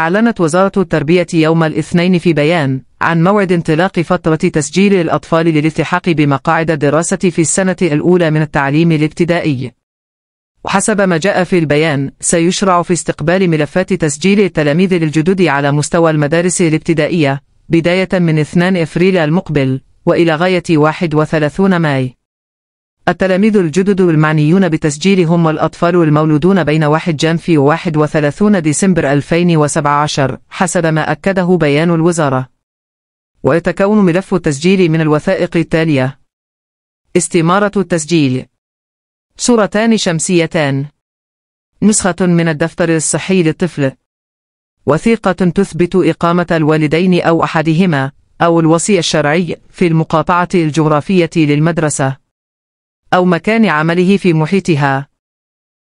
أعلنت وزارة التربية يوم الاثنين في بيان عن موعد انطلاق فترة تسجيل الأطفال للالتحاق بمقاعد الدراسة في السنة الأولى من التعليم الابتدائي. وحسب ما جاء في البيان سيشرع في استقبال ملفات تسجيل التلاميذ للجدد على مستوى المدارس الابتدائية بداية من 2 إفريل المقبل وإلى غاية 31 مايو التلاميذ الجدد المعنيون بتسجيلهم هم الأطفال المولودون بين 1 جانفي و 31 ديسمبر 2017 حسب ما أكده بيان الوزارة ويتكون ملف التسجيل من الوثائق التالية استمارة التسجيل صورتان شمسيتان نسخة من الدفتر الصحي للطفل وثيقة تثبت إقامة الوالدين أو أحدهما أو الوصي الشرعي في المقاطعة الجغرافية للمدرسة أو مكان عمله في محيطها